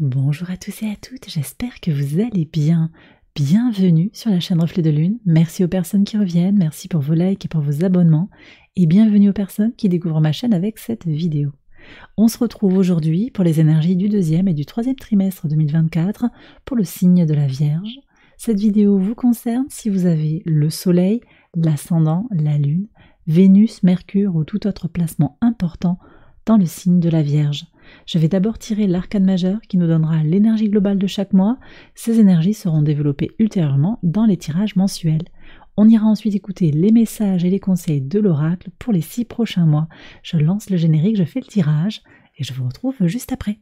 Bonjour à tous et à toutes, j'espère que vous allez bien. Bienvenue sur la chaîne Reflet de Lune. Merci aux personnes qui reviennent, merci pour vos likes et pour vos abonnements. Et bienvenue aux personnes qui découvrent ma chaîne avec cette vidéo. On se retrouve aujourd'hui pour les énergies du deuxième et du troisième trimestre 2024 pour le signe de la Vierge. Cette vidéo vous concerne si vous avez le Soleil, l'Ascendant, la Lune, Vénus, Mercure ou tout autre placement important dans le signe de la Vierge. Je vais d'abord tirer l'arcane majeur qui nous donnera l'énergie globale de chaque mois. Ces énergies seront développées ultérieurement dans les tirages mensuels. On ira ensuite écouter les messages et les conseils de l'oracle pour les six prochains mois. Je lance le générique, je fais le tirage et je vous retrouve juste après.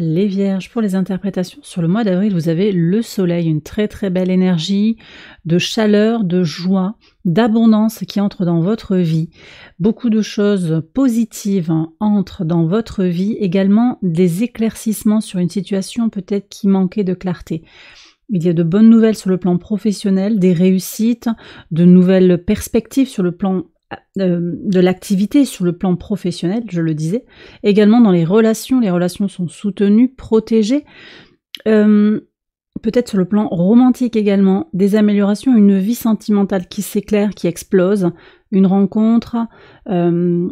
les vierges pour les interprétations Sur le mois d'avril, vous avez le soleil, une très très belle énergie de chaleur, de joie, d'abondance qui entre dans votre vie. Beaucoup de choses positives entrent dans votre vie, également des éclaircissements sur une situation peut-être qui manquait de clarté. Il y a de bonnes nouvelles sur le plan professionnel, des réussites, de nouvelles perspectives sur le plan euh, de l'activité sur le plan professionnel, je le disais, également dans les relations, les relations sont soutenues, protégées, euh, peut-être sur le plan romantique également, des améliorations, une vie sentimentale qui s'éclaire, qui explose, une rencontre, euh,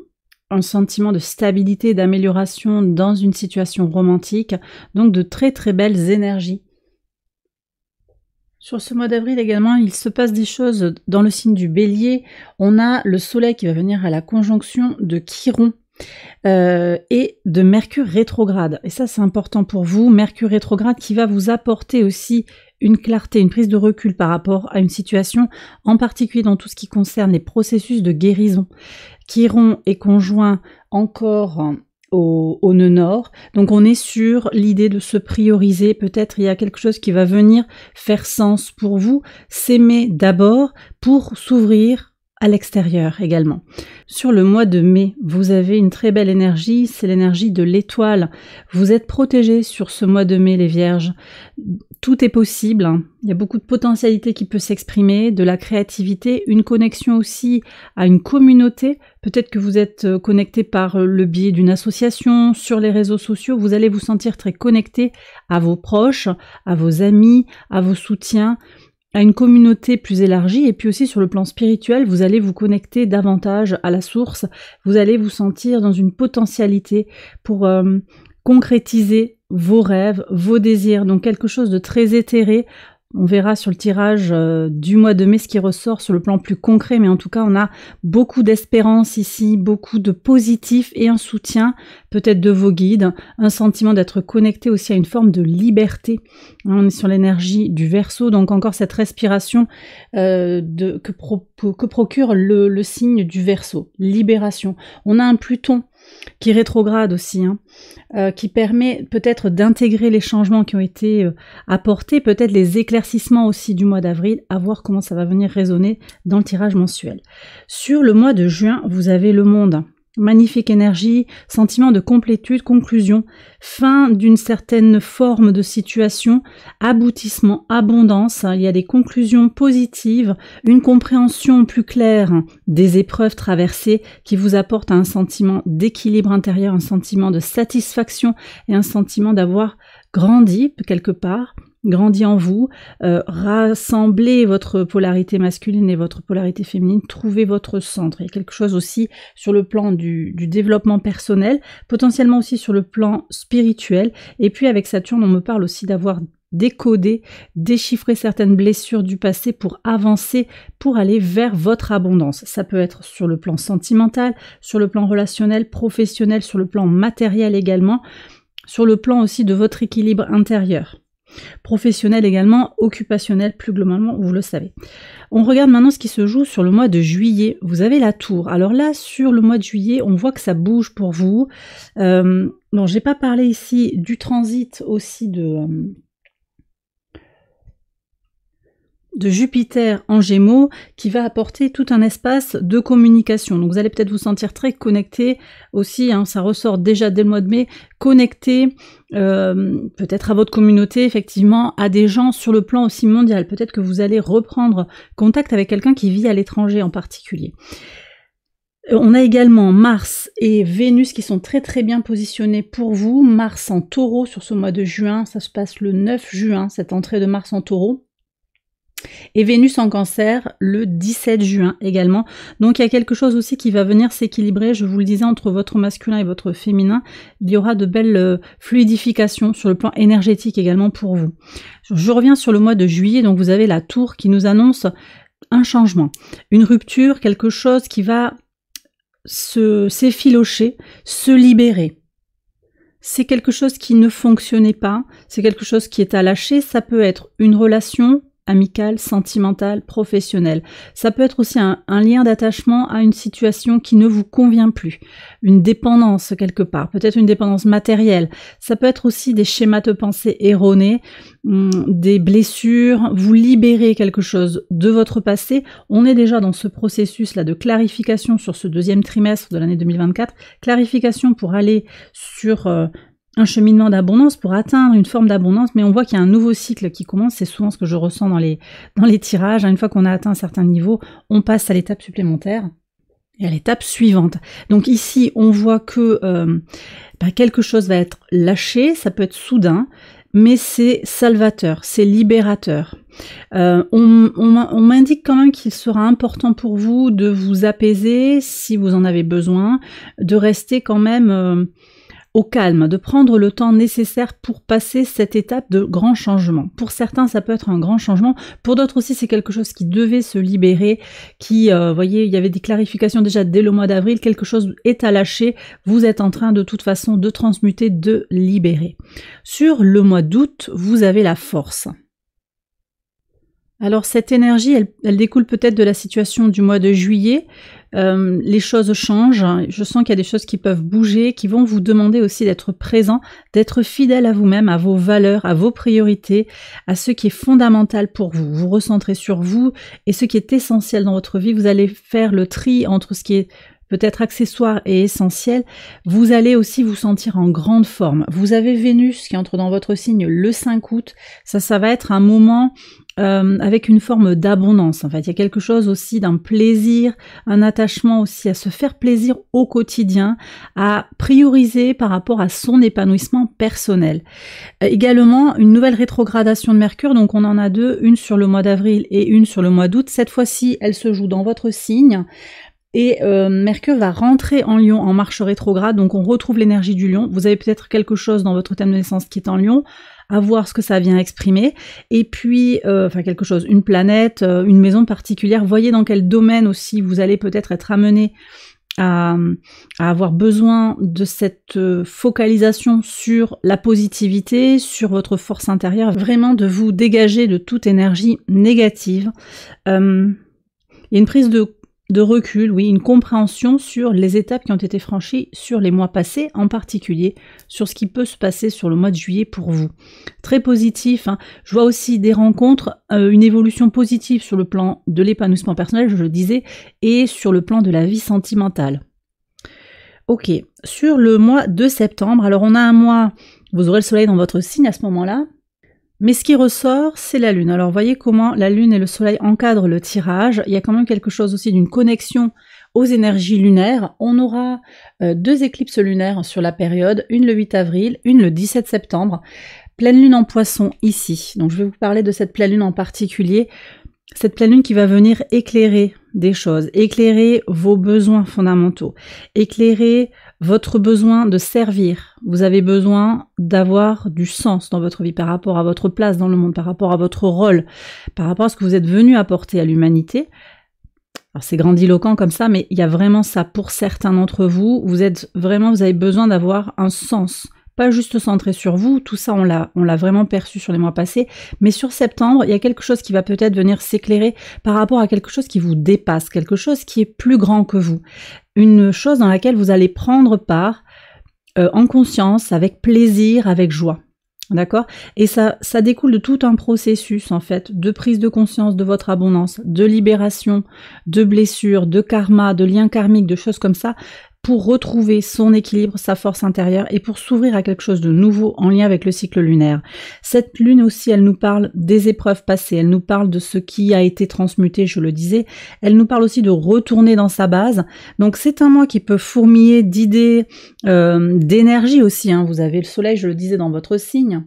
un sentiment de stabilité, d'amélioration dans une situation romantique, donc de très très belles énergies sur ce mois d'avril également, il se passe des choses dans le signe du bélier. On a le soleil qui va venir à la conjonction de Chiron euh, et de Mercure rétrograde. Et ça, c'est important pour vous. Mercure rétrograde qui va vous apporter aussi une clarté, une prise de recul par rapport à une situation, en particulier dans tout ce qui concerne les processus de guérison. Chiron est conjoint encore au, nœud nord. Donc on est sur l'idée de se prioriser. Peut-être il y a quelque chose qui va venir faire sens pour vous. S'aimer d'abord pour s'ouvrir à l'extérieur également. Sur le mois de mai, vous avez une très belle énergie, c'est l'énergie de l'étoile. Vous êtes protégés sur ce mois de mai, les vierges tout est possible. Il y a beaucoup de potentialité qui peut s'exprimer, de la créativité, une connexion aussi à une communauté. Peut-être que vous êtes euh, connecté par euh, le biais d'une association, sur les réseaux sociaux. Vous allez vous sentir très connecté à vos proches, à vos amis, à vos soutiens à une communauté plus élargie et puis aussi sur le plan spirituel, vous allez vous connecter davantage à la source, vous allez vous sentir dans une potentialité pour euh, concrétiser vos rêves, vos désirs, donc quelque chose de très éthéré. On verra sur le tirage euh, du mois de mai ce qui ressort sur le plan plus concret, mais en tout cas, on a beaucoup d'espérance ici, beaucoup de positif et un soutien peut-être de vos guides, un sentiment d'être connecté aussi à une forme de liberté. Hein, on est sur l'énergie du verso, donc encore cette respiration euh, que, procure le, le signe du verso, libération. On a un Pluton qui rétrograde aussi, hein, euh, qui permet peut-être d'intégrer les changements qui ont été euh, apportés, peut-être les éclaircissements aussi du mois d'avril, à voir comment ça va venir résonner dans le tirage mensuel. Sur le mois de juin, vous avez le monde Magnifique énergie, sentiment de complétude, conclusion, fin d'une certaine forme de situation, aboutissement, abondance, il y a des conclusions positives, une compréhension plus claire des épreuves traversées qui vous apporte un sentiment d'équilibre intérieur, un sentiment de satisfaction et un sentiment d'avoir grandi quelque part, grandit en vous, euh, rassemblez votre polarité masculine et votre polarité féminine, trouvez votre centre. Il y a quelque chose aussi sur le plan du, développement personnel, potentiellement aussi sur le plan spirituel. Et puis avec Saturne, on me parle aussi d'avoir décodé, déchiffrer certaines blessures du passé pour avancer, pour aller vers votre abondance. Ça peut être sur le plan sentimental, sur le plan relationnel, professionnel, sur le plan matériel également, sur le plan aussi de votre équilibre intérieur. Professionnel également, occupationnel plus globalement, vous le savez. On regarde maintenant ce qui se joue sur le mois de juillet. Vous avez la tour. Alors là, sur le mois de juillet, on voit que ça bouge pour vous. Euh, je j'ai pas parlé ici du transit aussi de... Euh, de Jupiter en Gémeaux qui va apporter tout un espace de communication. Donc vous allez peut-être vous sentir très connecté aussi, hein, ça ressort déjà dès le mois de mai, connecté euh, peut-être à votre communauté, effectivement, à des gens sur le plan aussi mondial. Peut-être que vous allez reprendre contact avec quelqu'un qui vit à l'étranger en particulier. Euh, on a également Mars et Vénus qui sont très très bien positionnés pour vous. Mars en taureau sur ce mois de juin, ça se passe le 9 juin, cette entrée de Mars en taureau. Et Vénus en cancer le 17 juin également. Donc il y a quelque chose aussi qui va venir s'équilibrer, je vous le disais, entre votre masculin et votre féminin. Il y aura de belles euh, fluidifications sur le plan énergétique également pour vous. Je reviens sur le mois de juillet, donc vous avez la tour qui nous annonce un changement, une rupture, quelque chose qui va se s'effilocher, se libérer c'est quelque chose qui ne fonctionnait pas, c'est quelque chose qui est à lâcher, ça peut être une relation, amical, sentimental, professionnel. Ça peut être aussi un, lien d'attachement à une situation qui ne vous convient plus, une dépendance quelque part, peut-être une dépendance matérielle. Ça peut être aussi des schémas de pensée erronés, hum, des blessures, vous libérez quelque chose de votre passé. On est déjà dans ce processus-là de clarification sur ce deuxième trimestre de l'année 2024, clarification pour aller sur euh, un cheminement d'abondance pour atteindre une forme d'abondance, mais on voit qu'il y a un nouveau cycle qui commence. C'est souvent ce que je ressens dans les, dans les tirages. Une fois qu'on a atteint un certain niveau, on passe à l'étape supplémentaire et à l'étape suivante. Donc ici, on voit que euh, bah, quelque chose va être lâché, ça peut être soudain, mais c'est salvateur, c'est libérateur. Euh, on, m'indique quand même qu'il sera important pour vous de vous apaiser si vous en avez besoin, de rester quand même... Euh, au calme, de prendre le temps nécessaire pour passer cette étape de grand changement. Pour certains, ça peut être un grand changement. Pour d'autres aussi, c'est quelque chose qui devait se libérer, qui, euh, vous voyez, il y avait des clarifications déjà dès le mois d'avril, quelque chose est à lâcher, vous êtes en train de toute façon de transmuter, de libérer. Sur le mois d'août, vous avez la force. Alors cette énergie, elle, découle peut-être de la situation du mois de juillet. Euh, les choses changent. Je sens qu'il y a des choses qui peuvent bouger, qui vont vous demander aussi d'être présent, d'être fidèle à vous-même, à vos valeurs, à vos priorités, à ce qui est fondamental pour vous. Vous recentrez sur vous et ce qui est essentiel dans votre vie. Vous allez faire le tri entre ce qui est peut-être accessoire et essentiel, vous allez aussi vous sentir en grande forme. Vous avez Vénus qui entre dans votre signe le 5 août. Ça, ça va être un moment euh, avec une forme d'abondance. En fait, il y a quelque chose aussi d'un plaisir, un attachement aussi à se faire plaisir au quotidien, à prioriser par rapport à son épanouissement personnel. Euh, également, une nouvelle rétrogradation de Mercure, donc on en a deux, une sur le mois d'avril et une sur le mois d'août. Cette fois-ci, elle se joue dans votre signe. Et euh, Mercure va rentrer en Lion en marche rétrograde, donc on retrouve l'énergie du Lion. Vous avez peut-être quelque chose dans votre thème de naissance qui est en Lion à voir ce que ça vient exprimer. Et puis, euh, enfin quelque chose, une planète, euh, une maison particulière, voyez dans quel domaine aussi vous allez peut-être être amené à, avoir besoin de cette euh, focalisation sur la positivité, sur votre force intérieure, vraiment de vous dégager de toute énergie négative. il y a une prise de de recul, oui, une compréhension sur les étapes qui ont été franchies sur les mois passés, en particulier sur ce qui peut se passer sur le mois de juillet pour vous. Très positif, hein. je vois aussi des rencontres, euh, une évolution positive sur le plan de l'épanouissement personnel, je le disais, et sur le plan de la vie sentimentale. Ok, sur le mois de septembre, alors on a un mois, vous aurez le soleil dans votre signe à ce moment-là, mais ce qui ressort, c'est la Lune. Alors voyez comment la Lune et le Soleil encadrent le tirage. Il y a quand même quelque chose aussi d'une connexion aux énergies lunaires. On aura euh, deux éclipses lunaires sur la période, une le 8 avril, une le 17 septembre. Pleine Lune en poisson ici. Donc je vais vous parler de cette pleine Lune en particulier. Cette pleine Lune qui va venir éclairer des choses, éclairer vos besoins fondamentaux, éclairer votre besoin de servir, vous avez besoin d'avoir du sens dans votre vie par rapport à votre place dans le monde, par rapport à votre rôle, par rapport à ce que vous êtes venu apporter à l'humanité. Alors c'est grandiloquent comme ça, mais il y a vraiment ça pour certains d'entre vous. Vous êtes vraiment, vous avez besoin d'avoir un sens pas juste centré sur vous, tout ça on l'a, on l'a vraiment perçu sur les mois passés, mais sur septembre, il y a quelque chose qui va peut-être venir s'éclairer par rapport à quelque chose qui vous dépasse, quelque chose qui est plus grand que vous, une chose dans laquelle vous allez prendre part euh, en conscience, avec plaisir, avec joie. D'accord Et ça, ça découle de tout un processus, en fait, de prise de conscience de votre abondance, de libération, de blessures, de karma, de liens karmiques, de choses comme ça pour retrouver son équilibre, sa force intérieure et pour s'ouvrir à quelque chose de nouveau en lien avec le cycle lunaire. Cette lune aussi, elle nous parle des épreuves passées, elle nous parle de ce qui a été transmuté, je le disais, elle nous parle aussi de retourner dans sa base. Donc c'est un mois qui peut fourmiller d'idées, euh, d'énergie aussi. Hein. Vous avez le soleil, je le disais, dans votre signe.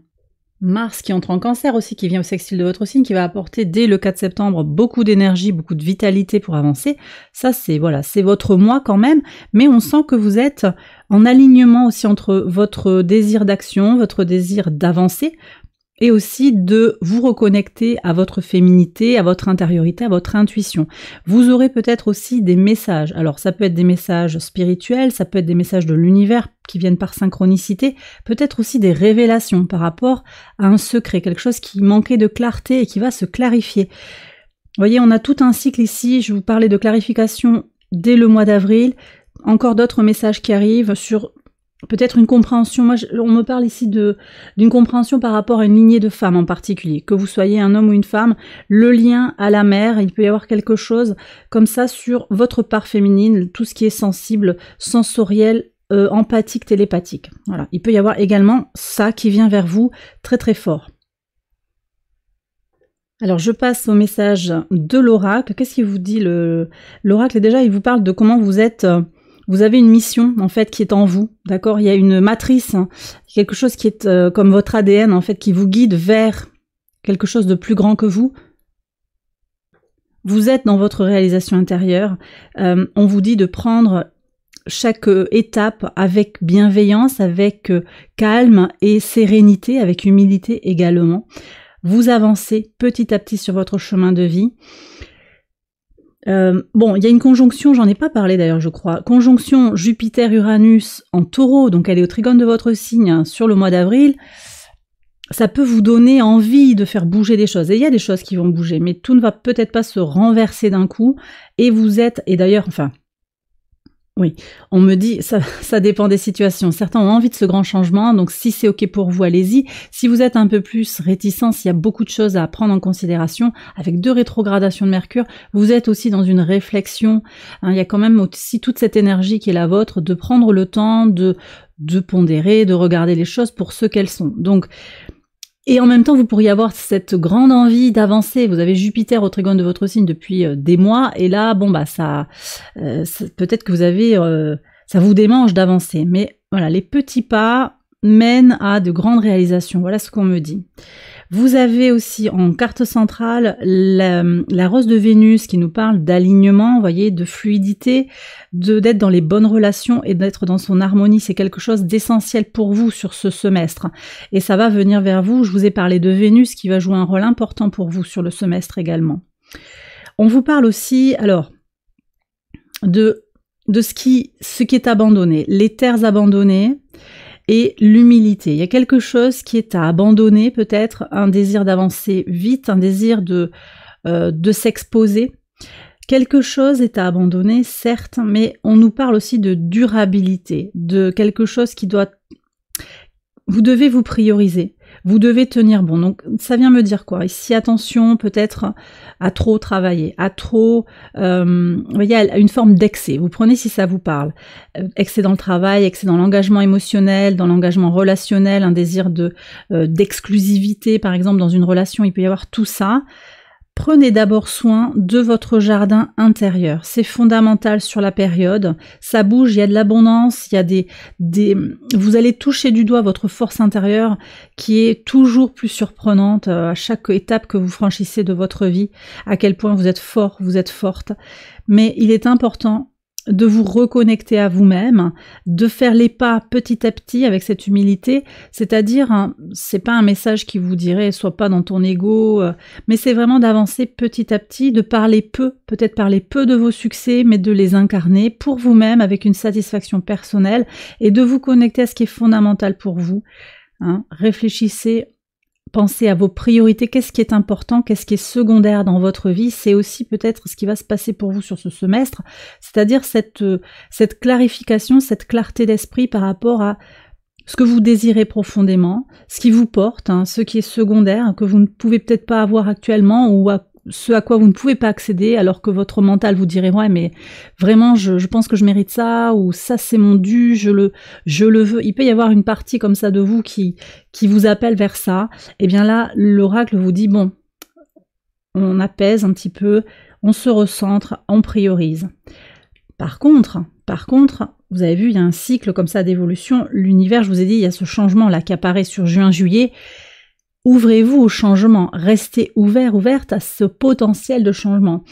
Mars qui entre en cancer aussi, qui vient au sextile de votre signe, qui va apporter dès le 4 septembre beaucoup d'énergie, beaucoup de vitalité pour avancer. Ça, c'est voilà, c'est votre moi quand même, mais on sent que vous êtes en alignement aussi entre votre désir d'action, votre désir d'avancer, et aussi de vous reconnecter à votre féminité, à votre intériorité, à votre intuition. Vous aurez peut-être aussi des messages. Alors ça peut être des messages spirituels, ça peut être des messages de l'univers qui viennent par synchronicité, peut-être aussi des révélations par rapport à un secret, quelque chose qui manquait de clarté et qui va se clarifier. Vous voyez, on a tout un cycle ici, je vous parlais de clarification dès le mois d'avril, encore d'autres messages qui arrivent sur peut-être une compréhension. Moi, on me parle ici de d'une compréhension par rapport à une lignée de femmes en particulier. Que vous soyez un homme ou une femme, le lien à la mère, il peut y avoir quelque chose comme ça sur votre part féminine, tout ce qui est sensible, sensoriel, euh, empathique, télépathique. Voilà. Il peut y avoir également ça qui vient vers vous très très fort. Alors je passe au message de l'oracle. Qu'est-ce qu'il vous dit l'oracle Déjà, il vous parle de comment vous êtes. Euh, vous avez une mission en fait qui est en vous, d'accord Il y a une matrice, hein, quelque chose qui est euh, comme votre ADN en fait qui vous guide vers quelque chose de plus grand que vous. Vous êtes dans votre réalisation intérieure. Euh, on vous dit de prendre chaque euh, étape avec bienveillance, avec calme et sérénité, avec humilité également. Vous avancez petit à petit sur votre chemin de vie. Euh, bon, il y a une conjonction, j'en ai pas parlé d'ailleurs, je crois. Conjonction Jupiter-Uranus en taureau, donc elle est au trigone de votre signe hein, sur le mois d'avril. Ça peut vous donner envie de faire bouger des choses. Et il y a des choses qui vont bouger, mais tout ne va peut-être pas se renverser d'un coup. Et vous êtes, et d'ailleurs, enfin, oui, on me dit, ça, dépend des situations. Certains ont envie de ce grand changement, donc si c'est OK pour vous, allez-y. Si vous êtes un peu plus réticents, s'il y a beaucoup de choses à prendre en considération, avec deux rétrogradations de Mercure, vous êtes aussi dans une réflexion. Hein. il y a quand même aussi toute cette énergie qui est la vôtre de prendre le temps de, de pondérer, de regarder les choses pour ce qu'elles sont. Donc, et en même temps, vous pourriez avoir cette grande envie d'avancer. Vous avez Jupiter au trigone de votre signe depuis euh, des mois, et là, bon bah ça, euh, peut-être que vous avez, euh, ça vous démange d'avancer. Mais voilà, les petits pas mènent à de grandes réalisations. Voilà ce qu'on me dit. Vous avez aussi en carte centrale la, rose de Vénus qui nous parle d'alignement, voyez, de fluidité, de d'être dans les bonnes relations et d'être dans son harmonie. C'est quelque chose d'essentiel pour vous sur ce semestre. Et ça va venir vers vous. Je vous ai parlé de Vénus qui va jouer un rôle important pour vous sur le semestre également. On vous parle aussi, alors, de, de ce, qui, ce qui est abandonné, les terres abandonnées, et l'humilité. Il y a quelque chose qui est à abandonner peut-être, un désir d'avancer vite, un désir de, euh, de s'exposer. Quelque chose est à abandonner, certes, mais on nous parle aussi de durabilité, de quelque chose qui doit... Vous devez vous prioriser. Vous devez tenir bon. Donc ça vient me dire quoi Ici, attention peut-être à trop travailler, à trop... Euh, vous voyez, à une forme d'excès. Vous prenez si ça vous parle. Euh, excès dans le travail, excès dans l'engagement émotionnel, dans l'engagement relationnel, un désir de euh, d'exclusivité, par exemple, dans une relation, il peut y avoir tout ça. Prenez d'abord soin de votre jardin intérieur. C'est fondamental sur la période. Ça bouge, il y a de l'abondance, il y a des, des, vous allez toucher du doigt votre force intérieure qui est toujours plus surprenante euh, à chaque étape que vous franchissez de votre vie, à quel point vous êtes fort, vous êtes forte. Mais il est important de vous reconnecter à vous-même, de faire les pas petit à petit avec cette humilité, c'est-à-dire hein, c'est pas un message qui vous dirait sois pas dans ton ego, euh, mais c'est vraiment d'avancer petit à petit, de parler peu, peut-être parler peu de vos succès, mais de les incarner pour vous-même avec une satisfaction personnelle et de vous connecter à ce qui est fondamental pour vous. Hein. Réfléchissez Pensez à vos priorités, qu'est-ce qui est important, qu'est-ce qui est secondaire dans votre vie, c'est aussi peut-être ce qui va se passer pour vous sur ce semestre, c'est-à-dire cette, euh, cette clarification, cette clarté d'esprit par rapport à ce que vous désirez profondément, ce qui vous porte, hein, ce qui est secondaire, que vous ne pouvez peut-être pas avoir actuellement ou à, ce à quoi vous ne pouvez pas accéder alors que votre mental vous dirait ouais mais vraiment je, pense que je mérite ça ou ça c'est mon dû je le je le veux il peut y avoir une partie comme ça de vous qui qui vous appelle vers ça et eh bien là l'oracle vous dit bon on apaise un petit peu on se recentre on priorise par contre par contre vous avez vu il y a un cycle comme ça d'évolution l'univers je vous ai dit il y a ce changement là qui apparaît sur juin juillet Ouvrez-vous au changement, restez ouvert, ouverte à ce potentiel de changement.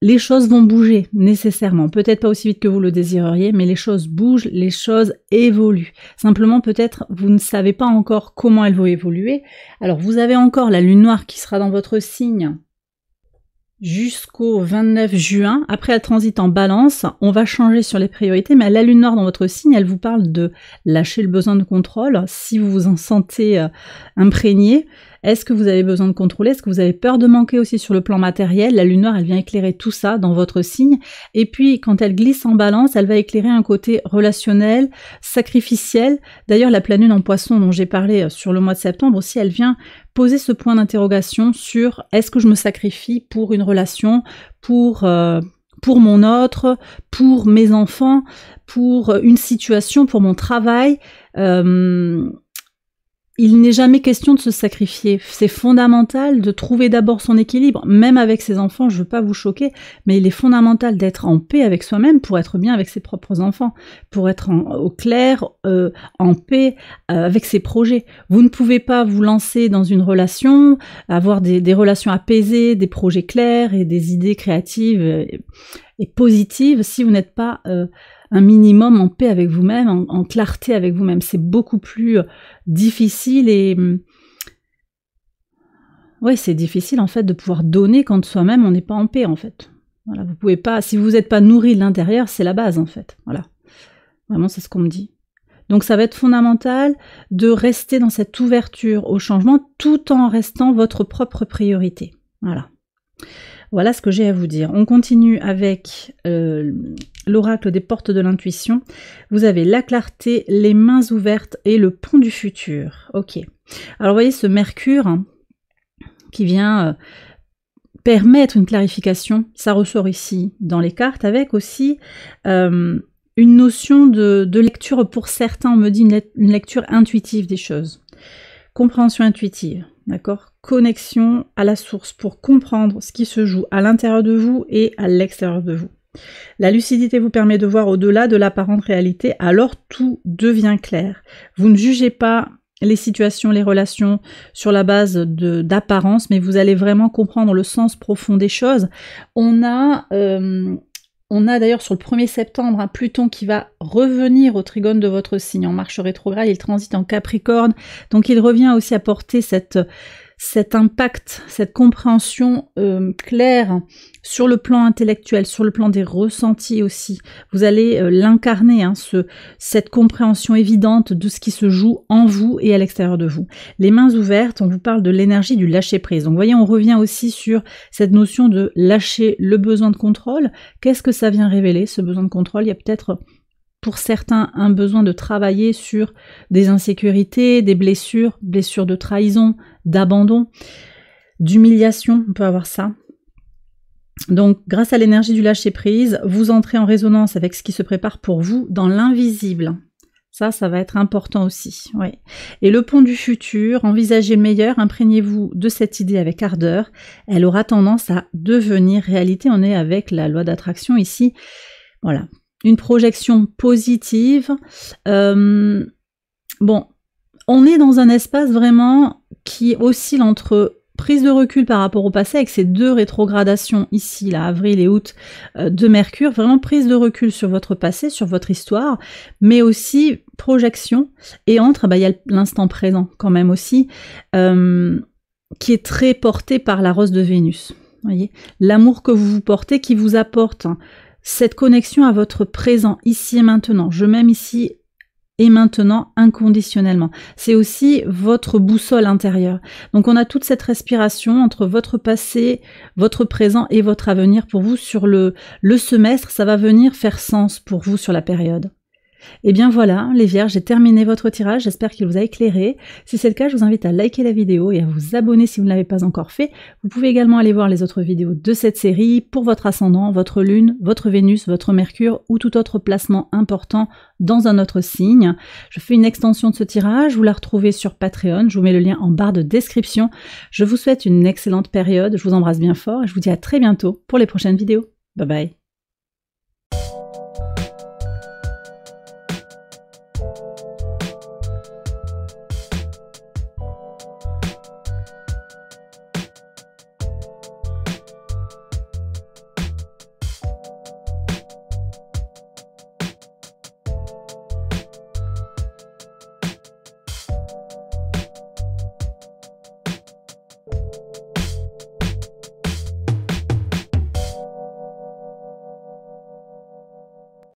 Les choses vont bouger nécessairement, peut-être pas aussi vite que vous le désireriez, mais les choses bougent, les choses évoluent. Simplement peut-être vous ne savez pas encore comment elles vont évoluer. Alors vous avez encore la lune noire qui sera dans votre signe jusqu'au 29 juin, après la transite en balance, on va changer sur les priorités, mais la lune noire dans votre signe, elle vous parle de lâcher le besoin de contrôle, si vous vous en sentez euh, imprégné, est-ce que vous avez besoin de contrôler, est-ce que vous avez peur de manquer aussi sur le plan matériel, la lune noire elle vient éclairer tout ça dans votre signe, et puis quand elle glisse en balance, elle va éclairer un côté relationnel, sacrificiel, d'ailleurs la pleine en poisson dont j'ai parlé euh, sur le mois de septembre aussi, elle vient poser ce point d'interrogation sur est-ce que je me sacrifie pour une relation, pour, euh, pour mon autre, pour mes enfants, pour une situation, pour mon travail. Euh, il n'est jamais question de se sacrifier. C'est fondamental de trouver d'abord son équilibre, même avec ses enfants, je ne veux pas vous choquer, mais il est fondamental d'être en paix avec soi-même pour être bien avec ses propres enfants, pour être au clair, euh, en paix euh, avec ses projets. Vous ne pouvez pas vous lancer dans une relation, avoir des, relations apaisées, des projets clairs et des idées créatives et, positives si vous n'êtes pas euh, un minimum en paix avec vous-même, en, clarté avec vous-même. C'est beaucoup plus euh, difficile et... Hum, oui, c'est difficile en fait de pouvoir donner quand soi-même on n'est pas en paix en fait. Voilà, vous pouvez pas, si vous n'êtes pas nourri de l'intérieur, c'est la base en fait. Voilà, vraiment c'est ce qu'on me dit. Donc ça va être fondamental de rester dans cette ouverture au changement tout en restant votre propre priorité. Voilà. Voilà ce que j'ai à vous dire. On continue avec euh, l'oracle des portes de l'intuition. Vous avez la clarté, les mains ouvertes et le pont du futur. Ok. Alors voyez ce Mercure hein, qui vient euh, permettre une clarification. Ça ressort ici dans les cartes avec aussi euh, une notion de, lecture pour certains. On me dit une lecture intuitive des choses. Compréhension intuitive. D'accord connexion à la source, pour comprendre ce qui se joue à l'intérieur de vous et à l'extérieur de vous. La lucidité vous permet de voir au-delà de l'apparente réalité, alors tout devient clair. Vous ne jugez pas les situations, les relations sur la base d'apparence, mais vous allez vraiment comprendre le sens profond des choses. On a euh, a d'ailleurs sur le 1er septembre un Pluton qui va revenir au trigone de votre signe en marche rétrograde, il transite en Capricorne, donc il revient aussi à porter cette, cet impact, cette compréhension euh, claire sur le plan intellectuel, sur le plan des ressentis aussi. Vous allez euh, l'incarner, hein, ce, cette compréhension évidente de ce qui se joue en vous et à l'extérieur de vous. Les mains ouvertes, on vous parle de l'énergie du lâcher-prise. Donc voyez, on revient aussi sur cette notion de lâcher le besoin de contrôle. Qu'est-ce que ça vient révéler, ce besoin de contrôle Il y a peut-être pour certains un besoin de travailler sur des insécurités, des blessures, blessures de trahison, d'abandon, d'humiliation, on peut avoir ça. Donc, grâce à l'énergie du lâcher-prise, vous entrez en résonance avec ce qui se prépare pour vous dans l'invisible. Ça, ça va être important aussi. Oui. Et le pont du futur, envisagez le meilleur, imprégnez-vous de cette idée avec ardeur. Elle aura tendance à devenir réalité. On est avec la loi d'attraction ici. Voilà une projection positive. Euh, bon, on est dans un espace vraiment qui oscille entre prise de recul par rapport au passé avec ces deux rétrogradations ici, là, avril et août euh, de Mercure, vraiment prise de recul sur votre passé, sur votre histoire, mais aussi projection et entre, ah bah, il y a l'instant présent quand même aussi, euh, qui est très porté par la rose de Vénus. L'amour que vous vous portez qui vous apporte cette connexion à votre présent, ici et maintenant. Je m'aime ici et maintenant inconditionnellement. C'est aussi votre boussole intérieure. Donc on a toute cette respiration entre votre passé, votre présent et votre avenir pour vous sur le, le semestre. Ça va venir faire sens pour vous sur la période. Et eh bien voilà, les vierges, j'ai terminé votre tirage, j'espère qu'il vous a éclairé. Si c'est le cas, je vous invite à liker la vidéo et à vous abonner si vous ne l'avez pas encore fait. Vous pouvez également aller voir les autres vidéos de cette série pour votre ascendant, votre lune, votre Vénus, votre Mercure ou tout autre placement important dans un autre signe. Je fais une extension de ce tirage, vous la retrouvez sur Patreon, je vous mets le lien en barre de description. Je vous souhaite une excellente période, je vous embrasse bien fort et je vous dis à très bientôt pour les prochaines vidéos. Bye bye